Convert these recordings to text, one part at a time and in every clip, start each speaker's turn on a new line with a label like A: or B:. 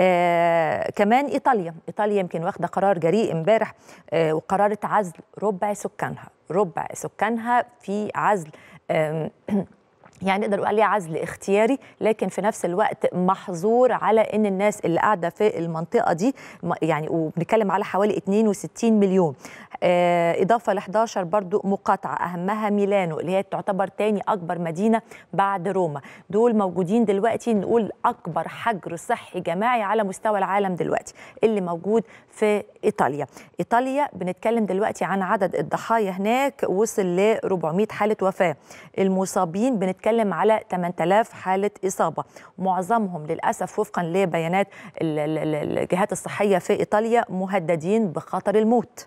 A: آه كمان ايطاليا ايطاليا يمكن واخده قرار جريء امبارح آه وقررت عزل ربع سكانها ربع سكانها في عزل آه يعني نقدر نقول عليه عزل اختياري لكن في نفس الوقت محظور على ان الناس اللي قاعده في المنطقه دي يعني وبنتكلم على حوالي 62 مليون آه، اضافه ل 11 برضو مقاطعه اهمها ميلانو اللي هي تعتبر ثاني اكبر مدينه بعد روما دول موجودين دلوقتي نقول اكبر حجر صحي جماعي على مستوى العالم دلوقتي اللي موجود في ايطاليا ايطاليا بنتكلم دلوقتي عن عدد الضحايا هناك وصل ل 400 حاله وفاه المصابين بنتكلم بنتكلم على 8000 حاله اصابه معظمهم للاسف وفقا لبيانات الجهات الصحيه في ايطاليا مهددين بخطر الموت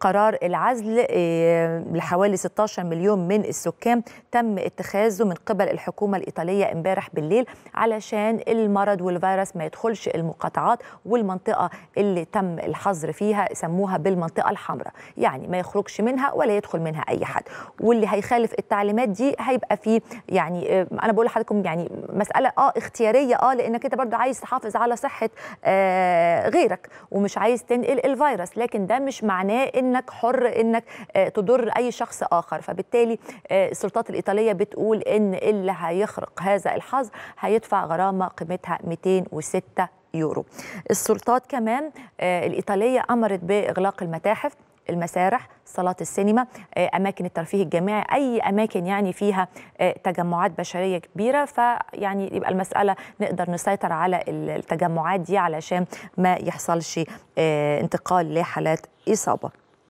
A: قرار العزل آه، لحوالي 16 مليون من السكان تم اتخاذه من قبل الحكومة الإيطالية امبارح بالليل علشان المرض والفيروس ما يدخلش المقاطعات والمنطقة اللي تم الحظر فيها سموها بالمنطقة الحمراء يعني ما يخرجش منها ولا يدخل منها أي حد واللي هيخالف التعليمات دي هيبقى فيه يعني آه، أنا بقول لحضركم يعني مسألة اه اختيارية اه لأنك أنت برضه عايز تحافظ على صحة آه غيرك ومش عايز تنقل الفيروس لكن ده مش معناه إن انك حر انك آه، تضر اي شخص اخر فبالتالي آه، السلطات الايطاليه بتقول ان اللي هيخرق هذا الحظر هيدفع غرامه قيمتها 206 يورو السلطات كمان آه، الايطاليه امرت باغلاق المتاحف المسارح صالات السينما اماكن الترفيه الجامعي اي اماكن يعني فيها تجمعات بشريه كبيره فيعني يبقى المساله نقدر نسيطر على التجمعات دي علشان ما يحصلش انتقال لحالات اصابه